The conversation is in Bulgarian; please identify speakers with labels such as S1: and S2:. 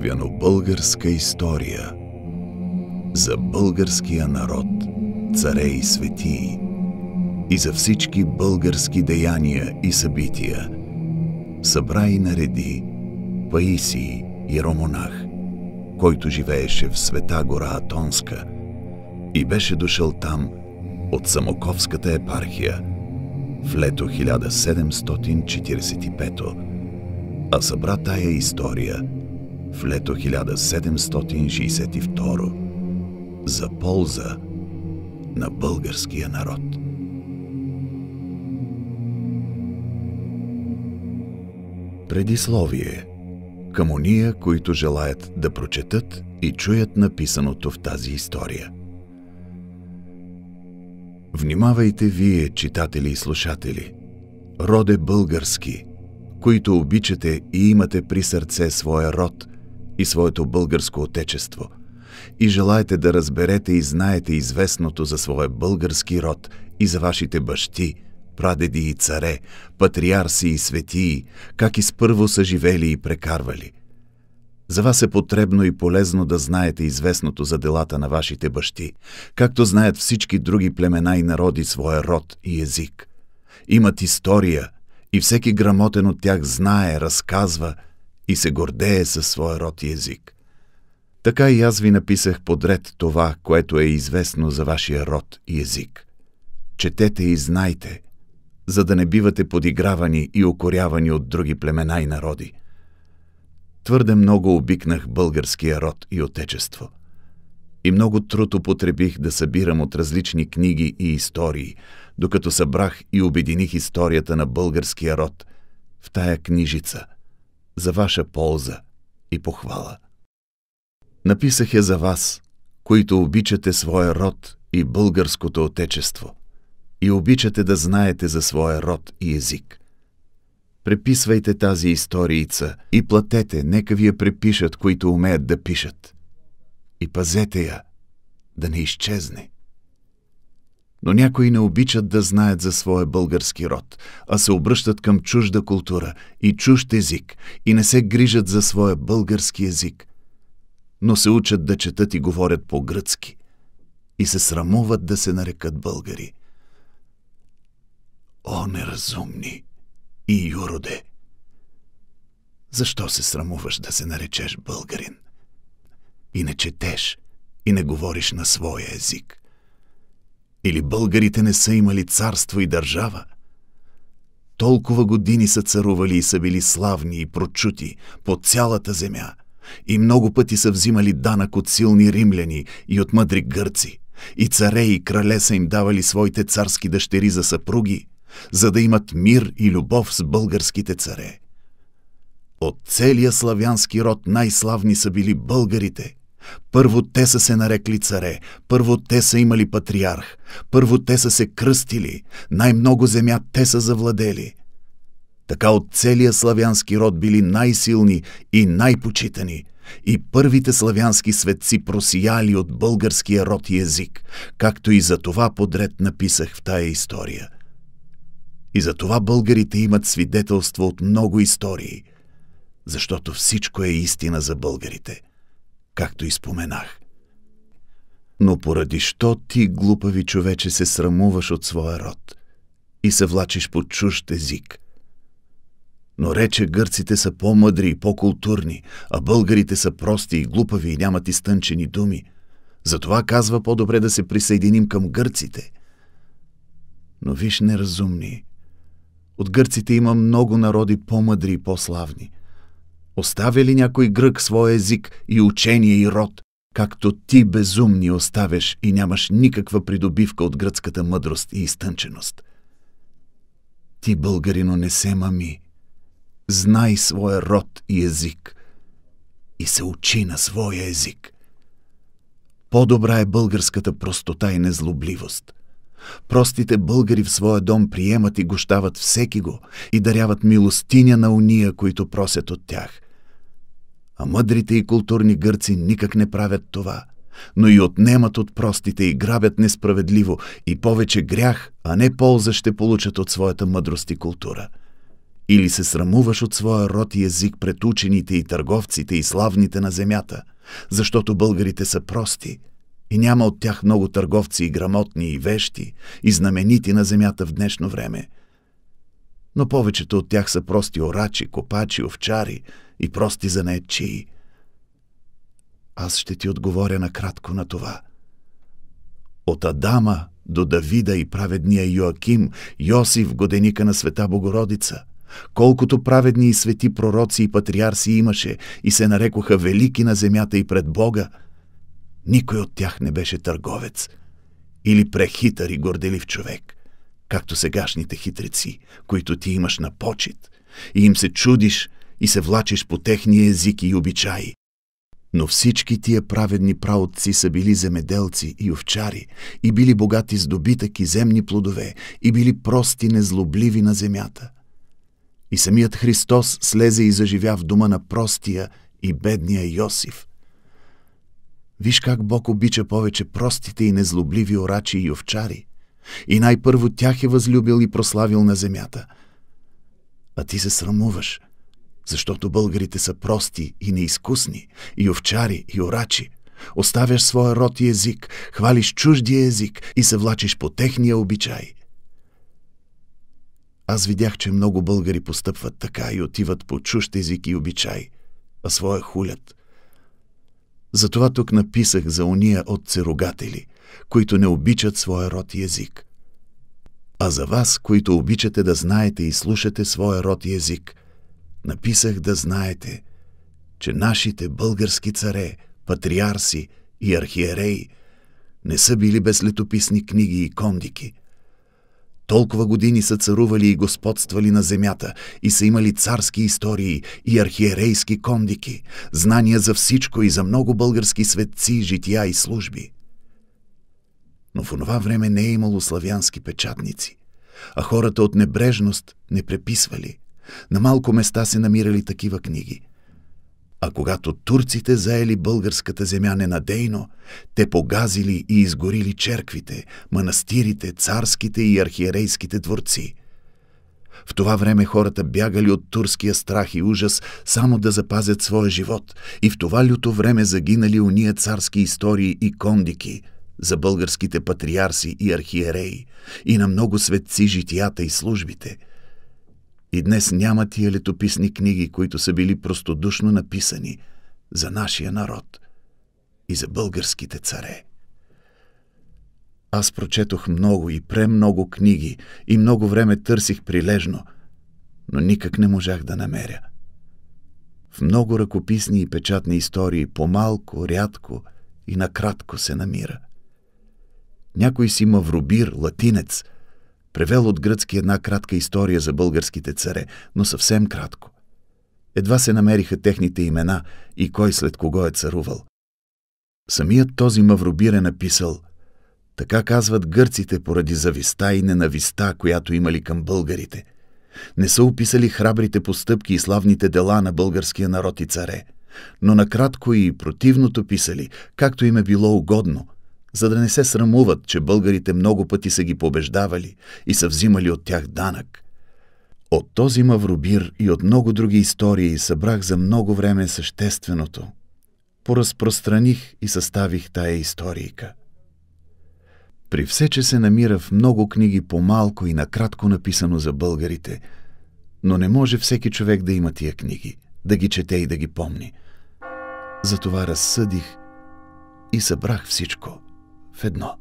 S1: славяно-българска история. За българския народ, царе и светии. И за всички български деяния и събития. Събра и нареди Паисий и Ромонах, който живееше в света гора Атонска и беше дошъл там от Самоковската епархия в лето 1745 а събра тая история – в лето 1762 за полза на българския народ. Предисловие към уния, които желаят да прочетат и чуят написаното в тази история. Внимавайте вие, читатели и слушатели, роде български, които обичате и имате при сърце своя род, и своето българско отечество и желаете да разберете и знаете известното за своя български род и за вашите бащи, прадеди и царе, патриарси и светии, как първо са живели и прекарвали. За вас е потребно и полезно да знаете известното за делата на вашите бащи, както знаят всички други племена и народи своя род и език. Имат история и всеки грамотен от тях знае, разказва – и се гордее със своя род и език. Така и аз ви написах подред това, което е известно за вашия род и език. Четете и знайте, за да не бивате подигравани и укорявани от други племена и народи. Твърде много обикнах българския род и отечество. И много труд употребих да събирам от различни книги и истории, докато събрах и обединих историята на българския род в тая книжица – за ваша полза и похвала. Написах я за вас, които обичате своя род и българското отечество и обичате да знаете за своя род и език. Преписвайте тази историйца и платете, нека ви я препишат, които умеят да пишат. И пазете я, да не изчезне. Но някои не обичат да знаят за своя български род, а се обръщат към чужда култура и чужд език и не се грижат за своя български език, но се учат да четат и говорят по-гръцки и се срамуват да се нарекат българи. О, неразумни и юроде! Защо се срамуваш да се наречеш българин? И не четеш, и не говориш на своя език. Или българите не са имали царство и държава? Толкова години са царували и са били славни и прочути по цялата земя. И много пъти са взимали данък от силни римляни и от мъдри гърци. И царе и крале са им давали своите царски дъщери за съпруги, за да имат мир и любов с българските царе. От целия славянски род най-славни са били българите, първо те са се нарекли царе, първо те са имали патриарх, първо те са се кръстили, най-много земя те са завладели. Така от целия славянски род били най-силни и най-почитани – и първите славянски светци просияли от българския род и език, както и за това подред написах в тая история. И за това българите имат свидетелство от много истории, защото всичко е истина за българите – както и споменах. Но поради що ти, глупави човече, се срамуваш от своя род и се влачиш по чужд език? Но рече гърците са по-мъдри и по-културни, а българите са прости и глупави и нямат изтънчени думи. Затова казва по-добре да се присъединим към гърците. Но виж неразумни. От гърците има много народи по-мъдри и по-славни – Оставя ли някой грък своя език и учение и род, както ти безумни оставяш и нямаш никаква придобивка от гръцката мъдрост и изтънченост? Ти, българино, не се мами. Знай своя род и език и се учи на своя език. По-добра е българската простота и незлобливост – Простите българи в своя дом приемат и гощават всеки го и даряват милостиня на уния, които просят от тях. А мъдрите и културни гърци никак не правят това, но и отнемат от простите и грабят несправедливо и повече грях, а не полза ще получат от своята мъдрост и култура. Или се срамуваш от своя род и език пред учените и търговците и славните на земята, защото българите са прости – и няма от тях много търговци и грамотни и вещи и знаменити на земята в днешно време. Но повечето от тях са прости орачи, копачи, овчари и прости занечии. Аз ще ти отговоря накратко на това. От Адама до Давида и праведния Йоаким, Йосиф, годеника на света Богородица – колкото праведни и свети пророци и патриарси имаше и се нарекоха велики на земята и пред Бога – никой от тях не беше търговец или прехитър и горделив човек, както сегашните хитреци, които ти имаш на почет, и им се чудиш и се влачиш по техния език и обичаи. Но всички тия праведни праотци са били земеделци и овчари, и били богати с добитък и земни плодове, и били прости, незлобливи на земята. И самият Христос слезе и заживя в дома на простия и бедния Йосиф – Виж как Бог обича повече простите и незлобливи орачи и овчари. И най-първо тях е възлюбил и прославил на земята. А ти се срамуваш, защото българите са прости и неизкусни, и овчари, и орачи. Оставяш своя род и език, хвалиш чуждия език и се влачиш по техния обичай. Аз видях, че много българи постъпват така и отиват по чужд език и обичай, а своя хулят – затова тук написах за уния церогатели, които не обичат своя род и език. А за вас, които обичате да знаете и слушате своя род и език, написах да знаете, че нашите български царе, патриарси и архиереи не са били без летописни книги и кондики, толкова години са царували и господствали на земята и са имали царски истории и архиерейски кондики, знания за всичко и за много български светци, жития и служби. Но в онова време не е имало славянски печатници, а хората от небрежност не преписвали. На малко места се намирали такива книги – а когато турците заели българската земя ненадейно, те погазили и изгорили черквите, манастирите, царските и архиерейските дворци. В това време хората бягали от турския страх и ужас само да запазят своя живот и в това люто време загинали уния царски истории и кондики за българските патриарси и архиереи и на много светци житията и службите – и днес няма тия летописни книги, които са били простодушно написани за нашия народ и за българските царе. Аз прочетох много и премного книги и много време търсих прилежно, но никак не можах да намеря. В много ръкописни и печатни истории по-малко, рядко и накратко се намира. Някой си мавробир, латинец – Превел от гръцки една кратка история за българските царе, но съвсем кратко. Едва се намериха техните имена и кой след кого е царувал. Самият този мавробир е написал «Така казват гърците поради зависта и ненависта, която имали към българите. Не са описали храбрите постъпки и славните дела на българския народ и царе, но накратко и противното писали, както им е било угодно – за да не се срамуват, че българите много пъти са ги побеждавали и са взимали от тях данък. От този мавробир и от много други истории събрах за много време същественото. Поразпространих и съставих тая историйка. При все, че се намира в много книги по-малко и накратко написано за българите, но не може всеки човек да има тия книги, да ги чете и да ги помни. Затова разсъдих и събрах всичко – في ضنها